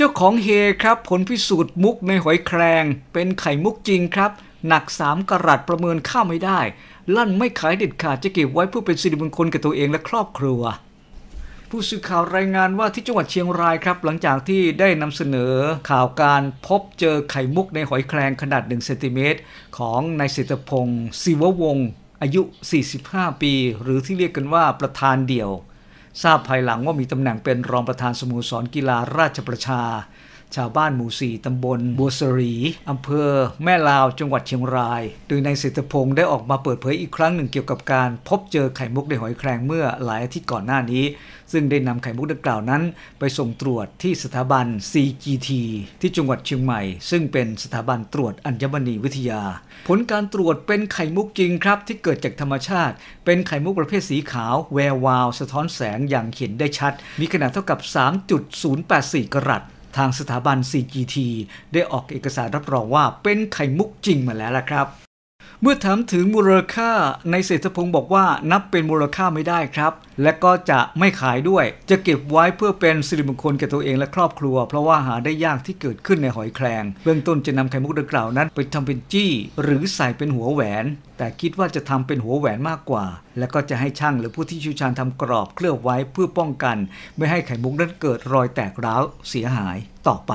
เจ้าของเฮครับผลพิสูจน์มุกในหอยแครง เป็นไข่มุกจริงครับหนัก3 กรัตประเมินค่าไม่ได้ลั่นไม่ขายเด็ดขาด จะเก็บไว้เพื่อเป็นสิริมงคลกับตัวเองและครอบครัว ผู้สื่อข่าวรายงานว่าที่จังหวัดเชียงรายครับ หลังจากที่ได้นำเสนอข่าวการพบเจอไข่มุกในหอยแครงขนาด1เซนติเมตรของนายเศรษฐพงศ์ศิววงศ์อายุ 45 ปี หรือที่เรียกกันว่าประธานเดี่ยวทราบภายหลังว่ามีตำแหน่งเป็นรองประธานสโมสรกีฬาราชประชาชาวบ้านหมู่สี่ตำบลบัวสรี อำเภอ แม่ลาวจังหวัดเชียงรายโดยนายเศรษฐพงศ์ได้ออกมาเปิดเผยอีกครั้งหนึ่งเกี่ยวกับการ พบเจอไข่มุกในหอยแครงเมื่อหลายอาทิตย์ก่อนหน้านี้ซึ่งได้นำไข่มุกดังกล่าวนั้นไปส่งตรวจที่สถาบัน CGT ที่จังหวัดเชียงใหม่ ซึ่งเป็นสถาบันตรวจอัญมณีวิทยา ผลการตรวจเป็นไข่มุกจริงครับที่เกิดจากธรรมชาติ เป็นไข่มุกประเภทสีขาว แวววาว สะท้อนแสงอย่างเห็นได้ชัด มีขนาดเท่ากับ 3.084 กรัตทางสถาบัน CGT ได้ออกเอกสารรับรองว่าเป็นไข่มุกจริงมาแล้วล่ะครับเมื่อถามถึงมูลค่าในเศรษฐพงศ์บอกว่า นับเป็นมูลค่าไม่ได้ครับ และก็จะไม่ขายด้วย จะเก็บไว้เพื่อเป็นสิริมงคลแก่ตัวเองและครอบครัว เพราะว่าหาได้ยากที่เกิดขึ้นในหอยแครงเบื้องต้นจะนำไข่มุกดังกล่าวนั้นไปทำเป็นจี้หรือใส่เป็นหัวแหวน แต่คิดว่าจะทำเป็นหัวแหวนมากกว่า และก็จะให้ช่างหรือผู้ที่ชิวชาญทำกรอบเคลือบไว้เพื่อป้องกัน ไม่ให้ไข่มุกนั้นเกิดรอยแตกร้าวเสียหายต่อไป